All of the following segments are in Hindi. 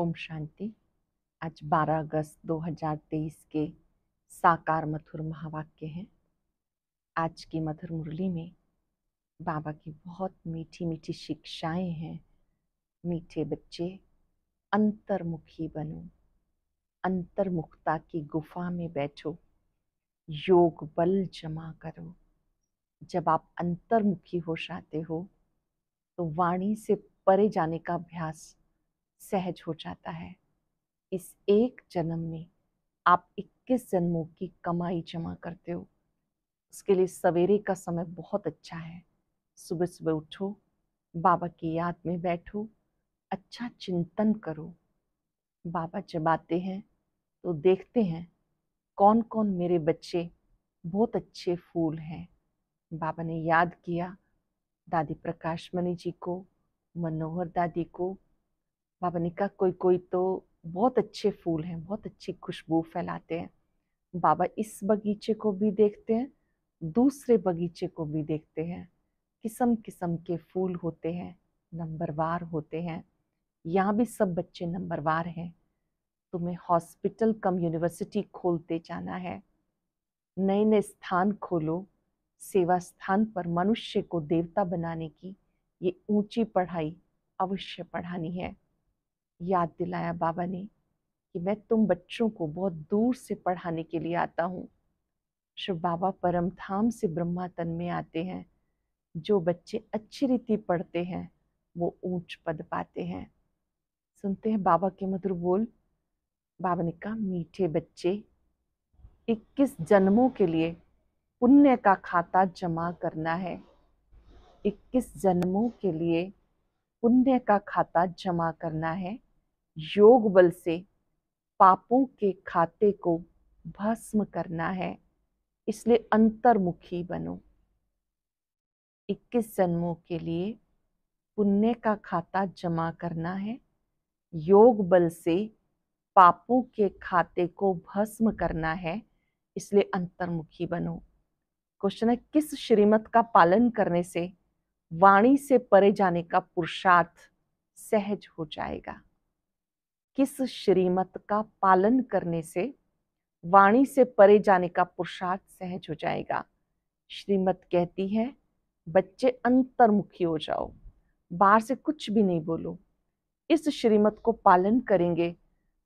ओम शांति आज 12 अगस्त 2023 के साकार मथुर महावाक्य हैं आज की मथुर मुरली में बाबा की बहुत मीठी मीठी शिक्षाएं हैं मीठे बच्चे अंतर्मुखी बनो अंतर्मुखता की गुफा में बैठो योग बल जमा करो जब आप अंतर्मुखी हो जाते हो तो वाणी से परे जाने का अभ्यास सहज हो जाता है इस एक जन्म में आप 21 जन्मों की कमाई जमा करते हो उसके लिए सवेरे का समय बहुत अच्छा है सुबह सुबह उठो बाबा की याद में बैठो अच्छा चिंतन करो बाबा जब आते हैं तो देखते हैं कौन कौन मेरे बच्चे बहुत अच्छे फूल हैं बाबा ने याद किया दादी प्रकाश मणि जी को मनोहर दादी को बाबा ने कहा कोई कोई तो बहुत अच्छे फूल हैं बहुत अच्छी खुशबू फैलाते हैं बाबा इस बगीचे को भी देखते हैं दूसरे बगीचे को भी देखते हैं किस्म किस्म के फूल होते हैं नंबरवार होते हैं यहाँ भी सब बच्चे नंबरवार हैं तुम्हें हॉस्पिटल कम यूनिवर्सिटी खोलते जाना है नए नए स्थान खोलो सेवा स्थान पर मनुष्य को देवता बनाने की ये ऊंची पढ़ाई अवश्य पढ़ानी है याद दिलाया बाबा ने कि मैं तुम बच्चों को बहुत दूर से पढ़ाने के लिए आता हूँ शिव बाबा परम धाम से ब्रह्मा तन में आते हैं जो बच्चे अच्छी रीति पढ़ते हैं वो ऊंच पद पाते हैं सुनते हैं बाबा के मधुर बोल बाबा ने कहा मीठे बच्चे 21 जन्मों के लिए पुण्य का खाता जमा करना है 21 जन्मों के लिए पुण्य का खाता जमा करना है योग बल से पापों के खाते को भस्म करना है इसलिए अंतर्मुखी बनो 21 जन्मों के लिए पुण्य का खाता जमा करना है योग बल से पापों के खाते को भस्म करना है इसलिए अंतर्मुखी बनो क्वेश्चन है किस श्रीमत का पालन करने से वाणी से परे जाने का पुरुषार्थ सहज हो जाएगा किस श्रीमत का पालन करने से वाणी से परे जाने का पुरुषार्थ सहज हो जाएगा श्रीमत कहती है बच्चे अंतर्मुखी हो जाओ बाहर से कुछ भी नहीं बोलो इस श्रीमत को पालन करेंगे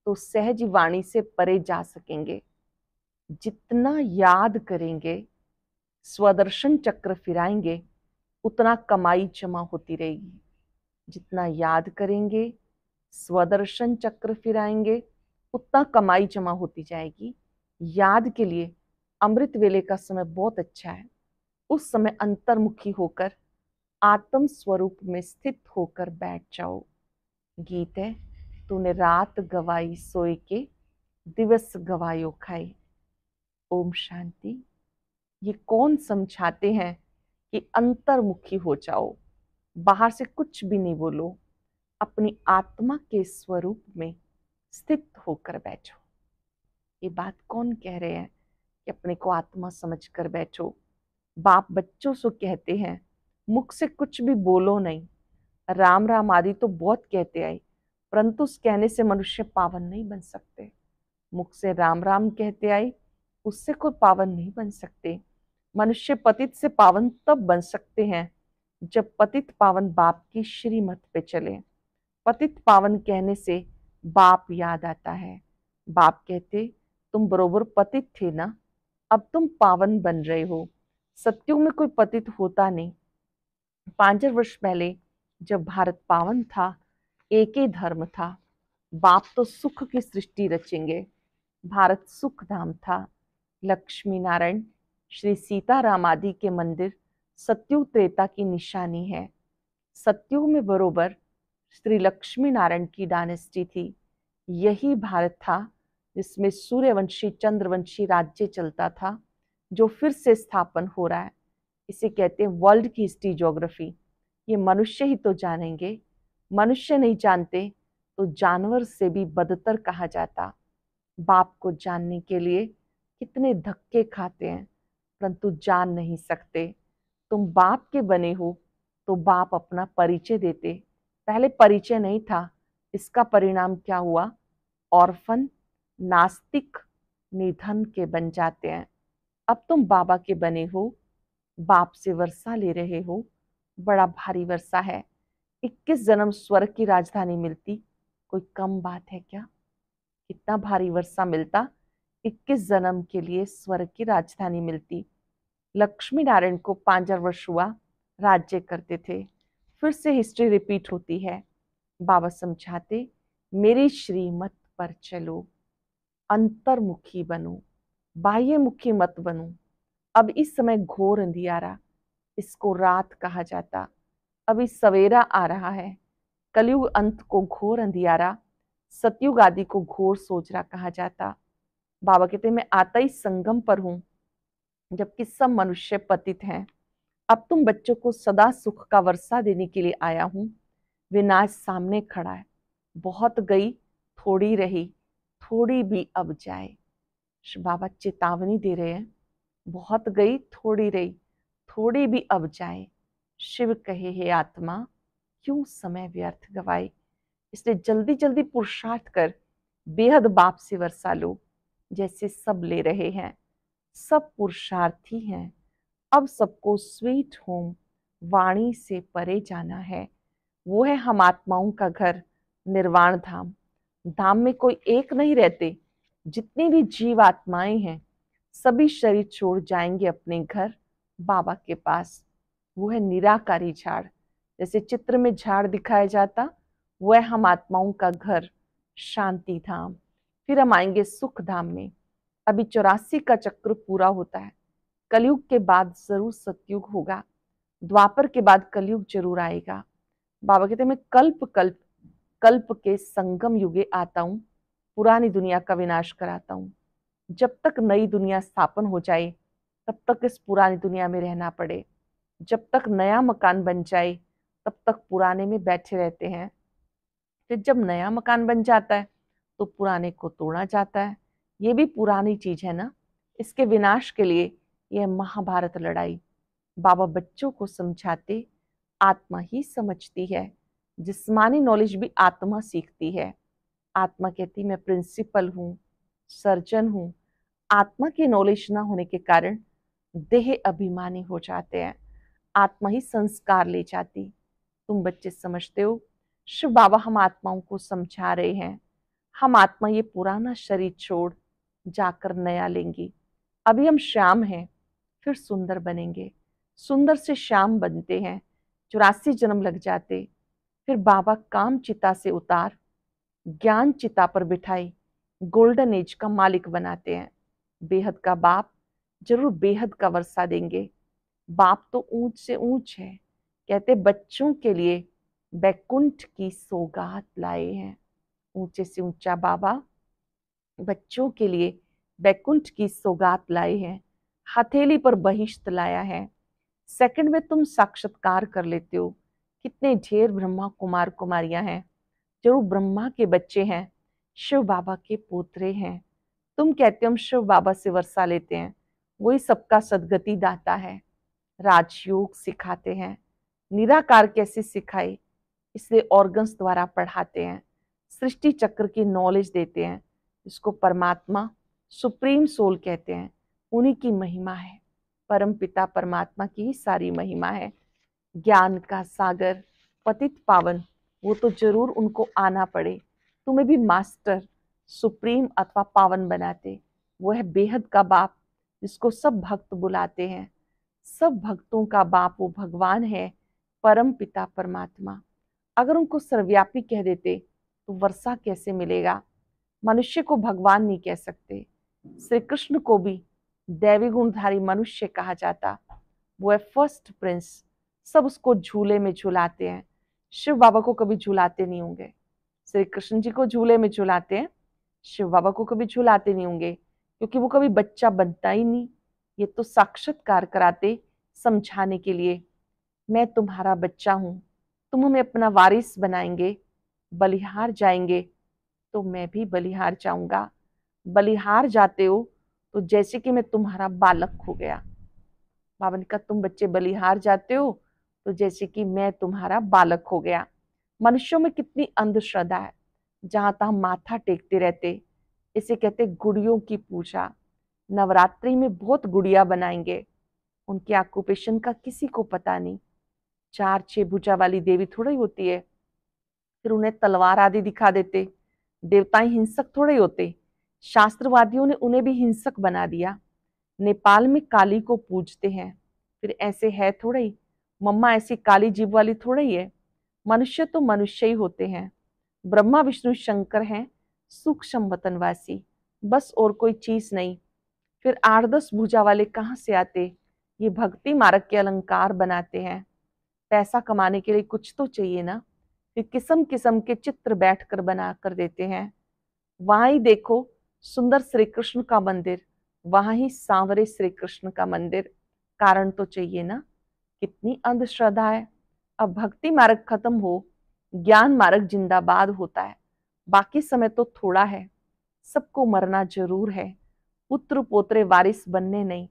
तो सहज वाणी से परे जा सकेंगे जितना याद करेंगे स्वदर्शन चक्र फिराएंगे उतना कमाई जमा होती रहेगी जितना याद करेंगे स्वदर्शन चक्र फिराएंगे उतना कमाई जमा होती जाएगी याद के लिए अमृत वेले का समय बहुत अच्छा है उस समय अंतर्मुखी होकर आत्म स्वरूप में स्थित होकर बैठ जाओ गीत है तूने रात गवाई सोए के दिवस गवायो खाए ओम शांति ये कौन समझाते हैं कि अंतर्मुखी हो जाओ बाहर से कुछ भी नहीं बोलो अपनी आत्मा के स्वरूप में स्थित होकर बैठो ये बात कौन कह रहे हैं कि अपने को आत्मा समझ कर बैठो बाप बच्चों से कहते हैं मुख से कुछ भी बोलो नहीं राम राम आदि तो बहुत कहते आए परंतु उस कहने से मनुष्य पावन नहीं बन सकते मुख से राम राम कहते आए उससे कोई पावन नहीं बन सकते मनुष्य पतित से पावन तब बन सकते हैं जब पतित पावन बाप की श्रीमत पे चले पतित पावन कहने से बाप याद आता है बाप कहते तुम बरोबर पतित थे ना अब तुम पावन बन रहे हो सत्यों में कोई पतित होता नहीं पांच वर्ष पहले जब भारत पावन था एक ही धर्म था बाप तो सुख की सृष्टि रचेंगे भारत सुख धाम था लक्ष्मी नारायण श्री सीताराम आदि के मंदिर सत्यु त्रेता की निशानी है सत्यु में बरोबर श्री लक्ष्मी नारायण की डायनेस्टी थी यही भारत था जिसमें सूर्यवंशी चंद्रवंशी राज्य चलता था जो फिर से स्थापन हो रहा है इसे कहते हैं वर्ल्ड की हिस्ट्री जोग्राफी ये मनुष्य ही तो जानेंगे मनुष्य नहीं जानते तो जानवर से भी बदतर कहा जाता बाप को जानने के लिए कितने धक्के खाते हैं परंतु जान नहीं सकते तुम बाप के बने हो तो बाप अपना परिचय देते पहले परिचय नहीं था इसका परिणाम क्या हुआ ऑर्फन नास्तिक निधन के बन जाते हैं अब तुम बाबा के बने हो बाप से वर्षा ले रहे हो बड़ा भारी वर्षा है इक्कीस जन्म स्वर्ग की राजधानी मिलती कोई कम बात है क्या इतना भारी वर्षा मिलता इक्कीस जन्म के लिए स्वर्ग की राजधानी मिलती लक्ष्मी नारायण को पांच वर्ष हुआ राज्य करते थे फिर से हिस्ट्री रिपीट होती है बाबा समझाते मेरी श्रीमत पर चलो अंतर्मुखी बनो बाह्य मुखी मत बनो अब इस समय घोर अंधियारा इसको रात कहा जाता अभी सवेरा आ रहा है कलयुग अंत को घोर अंधियारा सतयुग आदि को घोर सोचरा कहा जाता बाबा कहते मैं आता ही संगम पर हूँ जबकि सब मनुष्य पतित हैं अब तुम बच्चों को सदा सुख का वर्षा देने के लिए आया हूँ विनाश सामने खड़ा है बहुत गई थोड़ी रही थोड़ी भी अब जाए बाबा चेतावनी दे रहे हैं बहुत गई थोड़ी रही थोड़ी भी अब जाए शिव कहे हे आत्मा क्यों समय व्यर्थ गवाए इसलिए जल्दी जल्दी पुरुषार्थ कर बेहद बाप से वर्षा लो जैसे सब ले रहे हैं सब पुरुषार्थी हैं अब सबको स्वीट होम वाणी से परे जाना है वो है हम आत्माओं का घर निर्वाण धाम धाम में कोई एक नहीं रहते जितनी भी जीव आत्माएं हैं सभी शरीर छोड़ जाएंगे अपने घर बाबा के पास वो है निराकारी झाड़ जैसे चित्र में झाड़ दिखाया जाता वह हम आत्माओं का घर शांति धाम फिर हम आएंगे सुख धाम में अभी चौरासी का चक्र पूरा होता है कलयुग के बाद जरूर सतयुग होगा द्वापर के बाद कलयुग जरूर आएगा बाबा कहते मैं कल्प कल्प कल्प के संगम युगे आता हूँ पुरानी दुनिया का विनाश कराता हूँ जब तक नई दुनिया स्थापन हो जाए तब तक इस पुरानी दुनिया में रहना पड़े जब तक नया मकान बन जाए तब तक पुराने में बैठे रहते हैं फिर जब नया मकान बन जाता है तो पुराने को तोड़ा जाता है ये भी पुरानी चीज है ना इसके विनाश के लिए यह महाभारत लड़ाई बाबा बच्चों को समझाते आत्मा ही समझती है जिस्मानी नॉलेज भी आत्मा सीखती है आत्मा कहती मैं प्रिंसिपल हूँ सर्जन हूँ आत्मा की नॉलेज ना होने के कारण देह अभिमानी हो जाते हैं आत्मा ही संस्कार ले जाती तुम बच्चे समझते हो शिव बाबा हम आत्माओं को समझा रहे हैं हम आत्मा ये पुराना शरीर छोड़ जाकर नया लेंगी अभी हम श्याम हैं फिर सुंदर बनेंगे सुंदर से श्याम बनते हैं चौरासी जन्म लग जाते फिर बाबा काम चिता से उतार ज्ञान चिता पर बिठाई गोल्डन एज का मालिक बनाते हैं बेहद का बाप जरूर बेहद का वर्षा देंगे बाप तो ऊंच से ऊंच है कहते बच्चों के लिए बैकुंठ की सौगात लाए हैं ऊंचे से ऊंचा बाबा बच्चों के लिए बैकुंठ की सौगात लाए हैं हथेली पर बहिष्त लाया है सेकंड में तुम साक्षात्कार कर लेते हो कितने ढेर ब्रह्मा कुमार कुमारियां हैं जो ब्रह्मा के बच्चे हैं शिव बाबा के पोत्रे हैं तुम कहते हो हम शिव बाबा से वर्षा लेते हैं वही सबका सदगति दाता है राजयोग सिखाते हैं निराकार कैसे सिखाए इसलिए ऑर्गन्स द्वारा पढ़ाते हैं सृष्टि चक्र की नॉलेज देते हैं इसको परमात्मा सुप्रीम सोल कहते हैं उन्हीं की महिमा है परम पिता परमात्मा की ही सारी महिमा है ज्ञान का सागर पतित पावन वो तो जरूर उनको आना पड़े तुम्हें भी मास्टर सुप्रीम अथवा पावन बनाते वो है बेहद का बाप जिसको सब भक्त बुलाते हैं सब भक्तों का बाप वो भगवान है परम पिता परमात्मा अगर उनको सर्वव्यापी कह देते तो वर्षा कैसे मिलेगा मनुष्य को भगवान नहीं कह सकते श्री कृष्ण को भी दैवी गुणधारी मनुष्य कहा जाता वो है फर्स्ट प्रिंस सब उसको झूले में झुलाते हैं शिव बाबा को कभी झुलाते नहीं होंगे श्री कृष्ण जी को झूले में झुलाते हैं शिव बाबा को कभी झुलाते नहीं होंगे क्योंकि वो कभी बच्चा बनता ही नहीं ये तो साक्षात्कार कराते समझाने के लिए मैं तुम्हारा बच्चा हूँ तुम हमें अपना वारिस बनाएंगे बलिहार जाएंगे तो मैं भी बलिहार जाऊंगा बलिहार जाते हो तो जैसे कि मैं तुम्हारा बालक हो गया बाबा ने कहा तुम बच्चे बलिहार जाते हो तो जैसे कि मैं तुम्हारा बालक हो गया मनुष्यों में कितनी अंधश्रद्धा है जहां तहाँ माथा टेकते रहते इसे कहते गुड़ियों की पूजा नवरात्रि में बहुत गुड़िया बनाएंगे उनके ऑक्यूपेशन का किसी को पता नहीं चार छह भुजा वाली देवी थोड़ी होती है फिर उन्हें तलवार आदि दिखा देते देवताएं हिंसक थोड़े होते शास्त्रवादियों ने उन्हें भी हिंसक बना दिया नेपाल में काली को पूजते हैं फिर ऐसे है थोड़ा ही मम्मा ऐसी काली जीव वाली थोड़ा ही है मनुष्य तो मनुष्य ही होते हैं ब्रह्मा विष्णु शंकर हैं सूक्ष्म वतनवासी बस और कोई चीज नहीं फिर आठ दस भुजा वाले कहाँ से आते ये भक्ति मार्ग के अलंकार बनाते हैं पैसा कमाने के लिए कुछ तो चाहिए ना फिर किस्म किस्म के चित्र बैठ कर बना कर देते हैं वहाँ ही देखो सुंदर श्री कृष्ण का मंदिर वहां ही सांवरे श्री कृष्ण का मंदिर कारण तो चाहिए ना कितनी अंधश्रद्धा है अब भक्ति मार्ग खत्म हो ज्ञान मार्ग जिंदाबाद होता है बाकी समय तो थोड़ा है सबको मरना जरूर है पुत्र पोत्रे वारिस बनने नहीं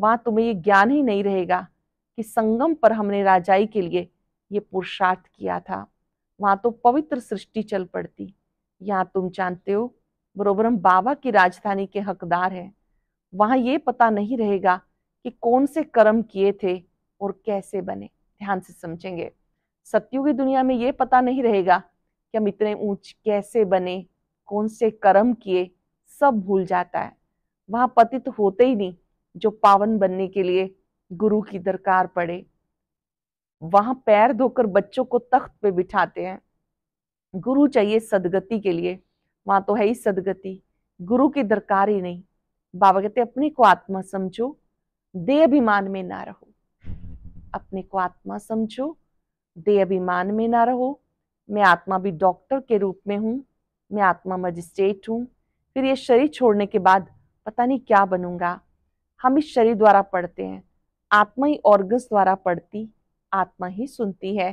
वहां तुम्हें ये ज्ञान ही नहीं रहेगा कि संगम पर हमने राजाई के लिए ये पुरुषार्थ किया था वहां तो पवित्र सृष्टि चल पड़ती यहाँ तुम जानते हो बरोबर हम बाबा की राजधानी के हकदार हैं वहां ये पता नहीं रहेगा कि कौन से कर्म किए थे और कैसे बने ध्यान से समझेंगे सत्यु की दुनिया में ये पता नहीं रहेगा कि हम इतने ऊंच कैसे बने कौन से कर्म किए सब भूल जाता है वहां पतित होते ही नहीं जो पावन बनने के लिए गुरु की दरकार पड़े वहां पैर धोकर बच्चों को तख्त पे बिठाते हैं गुरु चाहिए सदगति के लिए वहां तो है ही सदगति गुरु की दरकार ही नहीं बाबा कहते अपने को आत्मा समझो दे अभिमान में ना रहो अपने को आत्मा समझो दे अभिमान में ना रहो मैं आत्मा भी डॉक्टर के रूप में हूँ मैं आत्मा मजिस्ट्रेट हूँ फिर ये शरीर छोड़ने के बाद पता नहीं क्या बनूंगा हम इस शरीर द्वारा पढ़ते हैं आत्मा ही ऑर्गन्स द्वारा पढ़ती आत्मा ही सुनती है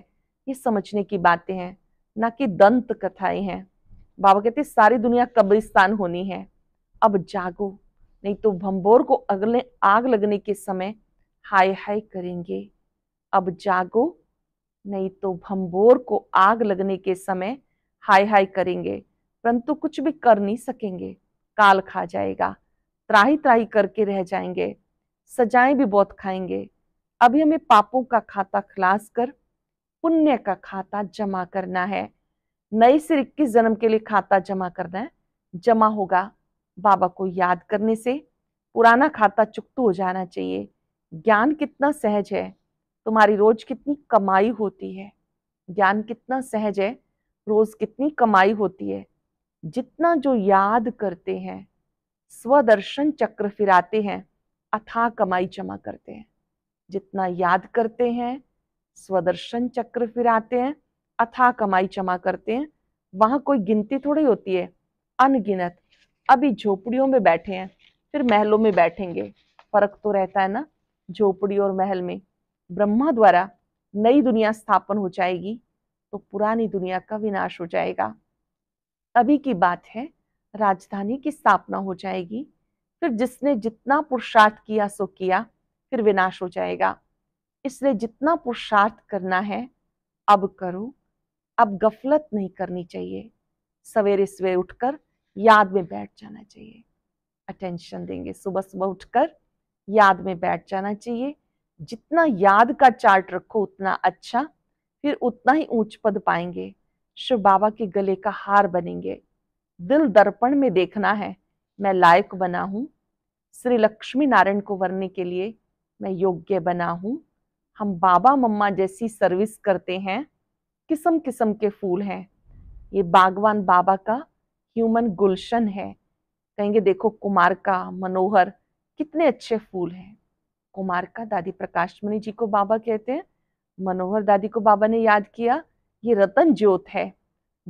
ये समझने की बातें हैं ना कि दंत कथाएं हैं बाबा कहते सारी दुनिया कब्रिस्तान होनी है अब जागो नहीं तो भंबोर को अगले आग लगने के समय हाय हाय करेंगे अब जागो नहीं तो भंबोर को आग लगने के समय हाय हाय करेंगे परंतु कुछ भी कर नहीं सकेंगे काल खा जाएगा त्राही त्राही करके रह जाएंगे सजाएं भी बहुत खाएंगे अभी हमें पापों का खाता खिलास कर पुण्य का खाता जमा करना है नई सिर इक्कीस जन्म के लिए खाता जमा करना है जमा होगा बाबा को याद करने से पुराना खाता चुकतू हो जाना चाहिए ज्ञान कितना सहज है तुम्हारी रोज कितनी कमाई होती है ज्ञान कितना सहज है रोज कितनी कमाई होती है जितना जो याद करते हैं स्वदर्शन चक्र फिराते हैं अथा कमाई जमा करते हैं जितना याद करते हैं स्वदर्शन चक्र फिराते हैं अथाह कमाई जमा करते हैं वहां कोई गिनती थोड़ी होती है अनगिनत अभी झोपड़ियों में बैठे हैं फिर महलों में बैठेंगे फर्क तो रहता है ना झोपड़ी और महल में ब्रह्मा द्वारा नई दुनिया स्थापन हो जाएगी तो पुरानी दुनिया का विनाश हो जाएगा अभी की बात है राजधानी की स्थापना हो जाएगी फिर जिसने जितना पुरुषार्थ किया सो किया फिर विनाश हो जाएगा इसलिए जितना पुरुषार्थ करना है अब करो अब गफलत नहीं करनी चाहिए सवेरे सवेरे उठकर याद में बैठ जाना चाहिए अटेंशन देंगे सुबह सुबह उठकर याद में बैठ जाना चाहिए जितना याद का चार्ट रखो उतना अच्छा फिर उतना ही ऊंच पद पाएंगे शिव बाबा के गले का हार बनेंगे दिल दर्पण में देखना है मैं लायक बना हूँ श्री लक्ष्मी नारायण को वरने के लिए मैं योग्य बना हूँ हम बाबा मम्मा जैसी सर्विस करते हैं किस्म किस्म के फूल हैं ये बागवान बाबा का ह्यूमन गुलशन है कहेंगे देखो कुमार का मनोहर कितने अच्छे फूल हैं कुमार का दादी प्रकाश मणि जी को बाबा कहते हैं मनोहर दादी को बाबा ने याद किया ये रतन ज्योत है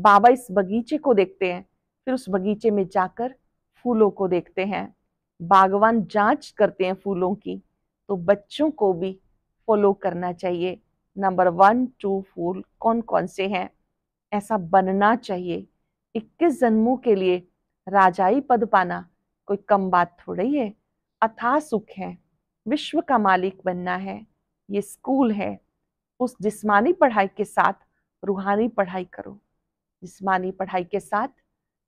बाबा इस बगीचे को देखते हैं फिर उस बगीचे में जाकर फूलों को देखते हैं बागवान जांच करते हैं फूलों की तो बच्चों को भी फॉलो करना चाहिए नंबर वन टू फूल कौन कौन से हैं ऐसा बनना चाहिए 21 जन्मों के लिए राजाई पद पाना कोई कम बात थोड़ी है अथा सुख है विश्व का मालिक बनना है ये स्कूल है उस जिस्मानी पढ़ाई के साथ रूहानी पढ़ाई करो जिस्मानी पढ़ाई के साथ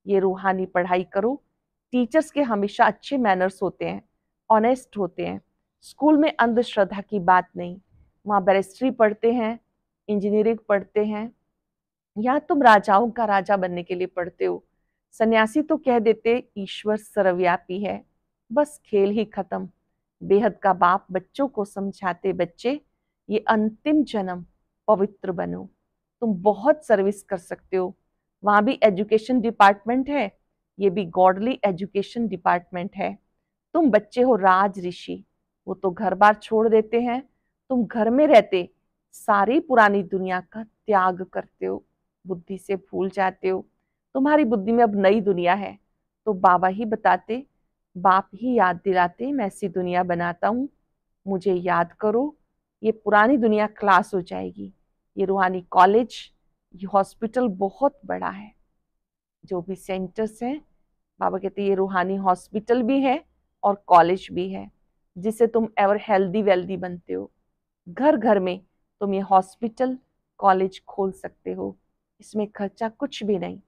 ये रूहानी पढ़ाई करो टीचर्स के हमेशा अच्छे मैनर्स होते हैं ऑनेस्ट होते हैं स्कूल में अंधश्रद्धा की बात नहीं वहाँ बैरिस्ट्री पढ़ते हैं इंजीनियरिंग पढ़ते हैं या तुम राजाओं का राजा बनने के लिए पढ़ते हो सन्यासी तो कह देते ईश्वर सर्वव्यापी है बस खेल ही खत्म बेहद का बाप बच्चों को समझाते बच्चे ये अंतिम जन्म पवित्र बनो तुम बहुत सर्विस कर सकते हो वहाँ भी एजुकेशन डिपार्टमेंट है ये भी गॉडली एजुकेशन डिपार्टमेंट है तुम बच्चे हो राज ऋषि वो तो घर बार छोड़ देते हैं तुम घर में रहते सारी पुरानी दुनिया का त्याग करते हो बुद्धि से भूल जाते हो तुम्हारी बुद्धि में अब नई दुनिया है तो बाबा ही बताते बाप ही याद दिलाते मैं ऐसी दुनिया बनाता हूँ मुझे याद करो ये पुरानी दुनिया क्लास हो जाएगी ये रूहानी कॉलेज ये हॉस्पिटल बहुत बड़ा है जो भी सेंटर्स हैं बाबा कहते ये रूहानी हॉस्पिटल भी है और कॉलेज भी है जिससे तुम एवर हेल्दी वेल्दी बनते हो घर घर में तुम ये हॉस्पिटल कॉलेज खोल सकते हो इसमें खर्चा कुछ भी नहीं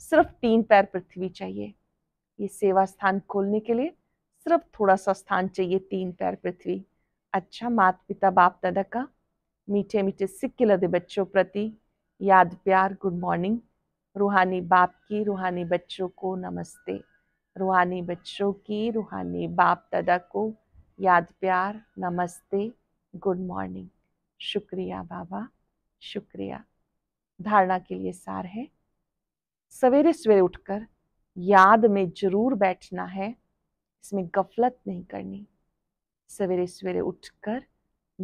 सिर्फ तीन पैर पृथ्वी चाहिए ये सेवा स्थान खोलने के लिए सिर्फ थोड़ा सा स्थान चाहिए तीन पैर पृथ्वी अच्छा माता पिता बाप दादा का मीठे मीठे सिक्के लदे बच्चों प्रति याद प्यार गुड मॉर्निंग रूहानी बाप की रूहानी बच्चों को नमस्ते रूहानी बच्चों की रूहानी बाप दादा को याद प्यार नमस्ते गुड मॉर्निंग शुक्रिया बाबा शुक्रिया धारणा के लिए सार है सवेरे सवेरे उठकर याद में जरूर बैठना है इसमें गफलत नहीं करनी सवेरे सवेरे उठकर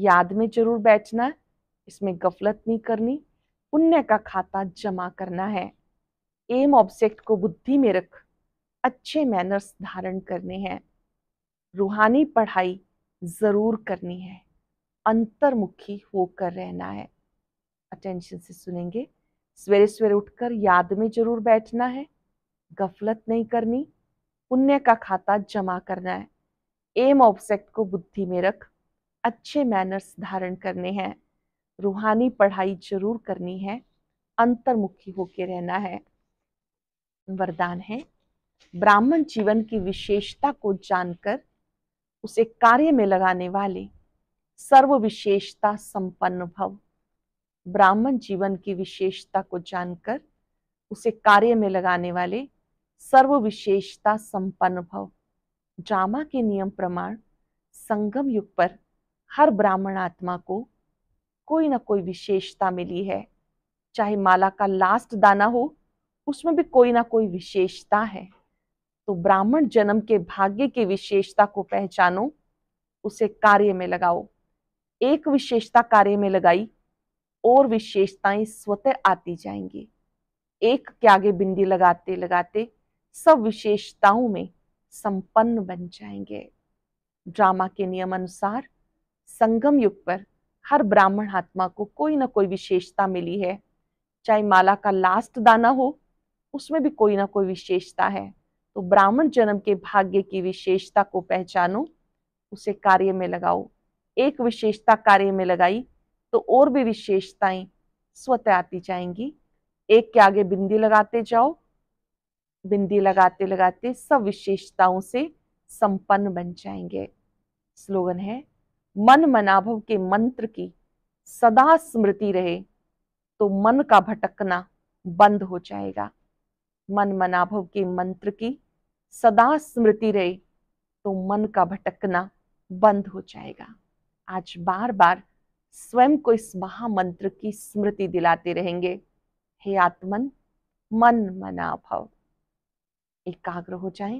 याद में जरूर बैठना इसमें गफलत नहीं करनी पुण्य का खाता जमा करना है एम ऑब्जेक्ट को बुद्धि में रख अच्छे मैनर्स धारण करने हैं रूहानी पढ़ाई ज़रूर करनी है अंतर्मुखी होकर रहना है अटेंशन से सुनेंगे सवेरे सवेरे उठकर याद में जरूर बैठना है गफलत नहीं करनी पुण्य का खाता जमा करना है एम ऑब्जेक्ट को बुद्धि में रख अच्छे मैनर्स धारण करने हैं रूहानी पढ़ाई जरूर करनी है अंतर्मुखी होकर रहना है वरदान है ब्राह्मण जीवन की विशेषता को जानकर उसे कार्य में लगाने वाले सर्व विशेषता संपन्न भव ब्राह्मण जीवन की विशेषता को जानकर उसे कार्य में लगाने वाले सर्व विशेषता संपन्न भव ड्रामा के नियम प्रमाण संगम युग पर हर ब्राह्मण आत्मा को कोई ना कोई विशेषता मिली है चाहे माला का लास्ट दाना हो उसमें भी कोई ना कोई विशेषता है तो ब्राह्मण जन्म के भाग्य की विशेषता को पहचानो उसे कार्य में लगाओ एक विशेषता कार्य में लगाई और विशेषताएं स्वतः आती जाएंगी एक के आगे बिंदी लगाते लगाते सब विशेषताओं में संपन्न बन जाएंगे ड्रामा के नियम अनुसार संगम युग पर हर ब्राह्मण आत्मा को कोई ना कोई विशेषता मिली है चाहे माला का लास्ट दाना हो उसमें भी कोई ना कोई विशेषता है तो ब्राह्मण जन्म के भाग्य की विशेषता को पहचानो उसे कार्य में लगाओ एक विशेषता कार्य में लगाई तो और भी विशेषताएं स्वतः आती जाएंगी एक के आगे बिंदी लगाते जाओ बिंदी लगाते लगाते सब विशेषताओं से संपन्न बन जाएंगे स्लोगन है मन मनाभव के मंत्र की सदा स्मृति रहे तो मन का भटकना बंद हो जाएगा मन मनाभव के मंत्र की सदा स्मृति रहे तो मन का भटकना बंद हो जाएगा आज बार बार स्वयं को इस महामंत्र की स्मृति दिलाते रहेंगे हे आत्मन मन मना भव एकाग्र हो जाए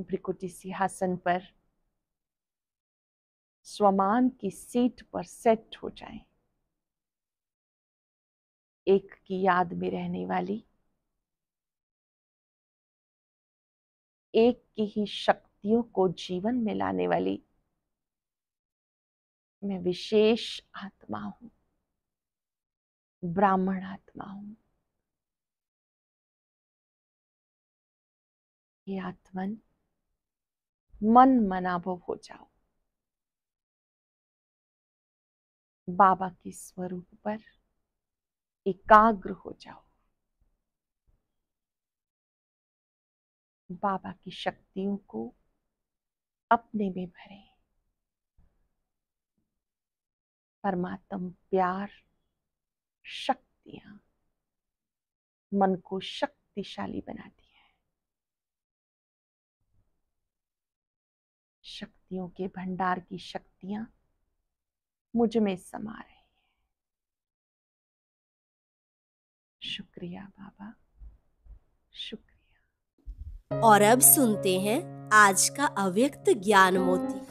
भ्रिकुटी सिंहासन पर स्वमान की सीट पर सेट हो जाए एक की याद में रहने वाली एक की ही शक्तियों को जीवन में लाने वाली मैं विशेष आत्मा हूं ब्राह्मण आत्मा हूं ये आत्मन मन मनाभव हो जाओ बाबा के स्वरूप पर एकाग्र हो जाओ बाबा की शक्तियों को अपने में भरें परमात्म प्यार शक्तियां मन को शक्तिशाली बनाती है शक्तियों के भंडार की शक्तियां मुझ में समा रही है शुक्रिया बाबा शुक्रिया और अब सुनते हैं आज का अव्यक्त ज्ञान मोती